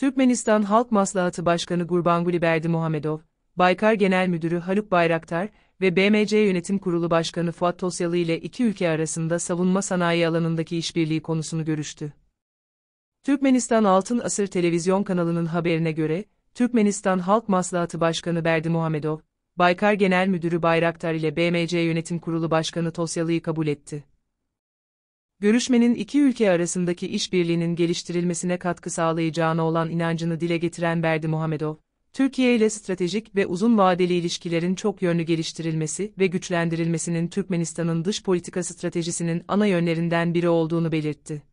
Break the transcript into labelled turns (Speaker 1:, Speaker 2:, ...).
Speaker 1: Türkmenistan Halk Maslahatı Başkanı Gurbanguly Berdi Baykar Genel Müdürü Haluk Bayraktar ve BMC Yönetim Kurulu Başkanı Fuat Tosyalı ile iki ülke arasında savunma sanayi alanındaki işbirliği konusunu görüştü. Türkmenistan Altın Asır Televizyon kanalının haberine göre, Türkmenistan Halk Maslahatı Başkanı Berdi Baykar Genel Müdürü Bayraktar ile BMC Yönetim Kurulu Başkanı Tosyalı'yı kabul etti görüşmenin iki ülke arasındaki işbirliğinin geliştirilmesine katkı sağlayacağına olan inancını dile getiren Berdi Muhammedov, Türkiye ile stratejik ve uzun vadeli ilişkilerin çok yönlü geliştirilmesi ve güçlendirilmesinin Türkmenistan'ın dış politika stratejisinin ana yönlerinden biri olduğunu belirtti.